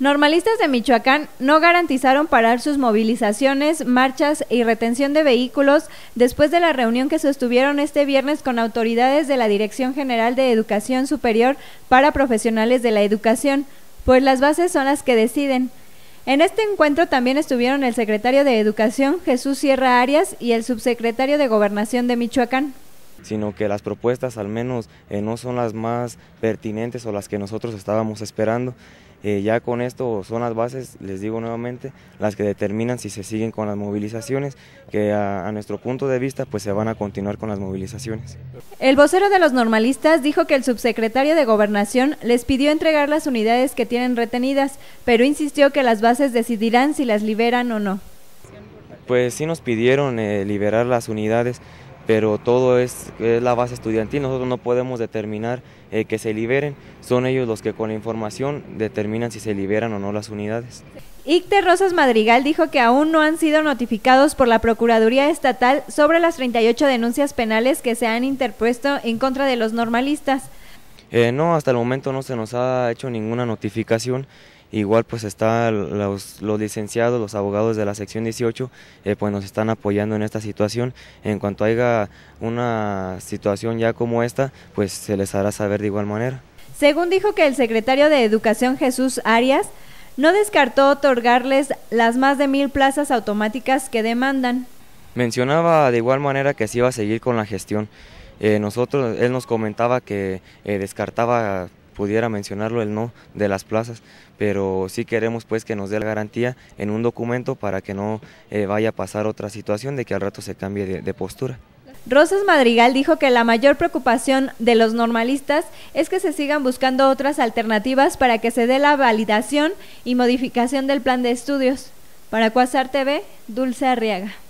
Normalistas de Michoacán no garantizaron parar sus movilizaciones, marchas y retención de vehículos después de la reunión que sostuvieron este viernes con autoridades de la Dirección General de Educación Superior para Profesionales de la Educación, pues las bases son las que deciden. En este encuentro también estuvieron el secretario de Educación, Jesús Sierra Arias, y el subsecretario de Gobernación de Michoacán, sino que las propuestas al menos eh, no son las más pertinentes o las que nosotros estábamos esperando. Eh, ya con esto son las bases, les digo nuevamente, las que determinan si se siguen con las movilizaciones, que a, nuestro punto de vista pues, se van a continuar con las movilizaciones. El vocero de los normalistas dijo que el subsecretario de Gobernación les pidió entregar las unidades que tienen retenidas, pero insistió que las bases decidirán si las liberan o no. Pues sí nos pidieron eh, liberar las unidades pero todo es, la base estudiantil, nosotros no podemos determinar eh, que se liberen, son ellos los que con la información determinan si se liberan o no las unidades. Icte Rosas Madrigal dijo que aún no han sido notificados por la Procuraduría Estatal sobre las 38 denuncias penales que se han interpuesto en contra de los normalistas. Eh, no, hasta el momento no se nos ha hecho ninguna notificación. Igual pues están los, los, licenciados, los abogados de la sección 18, eh, pues nos están apoyando en esta situación. En cuanto haya una situación ya como esta, pues se les hará saber de igual manera. Según dijo que el secretario de Educación Jesús Arias, no descartó otorgarles las más de mil plazas automáticas que demandan. Mencionaba de igual manera que se iba a seguir con la gestión. Eh, nosotros, él nos comentaba que eh, descartaba pudiera mencionarlo el no de las plazas, pero sí queremos pues que nos dé la garantía en un documento para que no eh, vaya a pasar otra situación de que al rato se cambie de, de postura. Rosas Madrigal dijo que la mayor preocupación de los normalistas es que se sigan buscando otras alternativas para que se dé la validación y modificación del plan de estudios. Para Cuasar TV, Dulce Arriaga.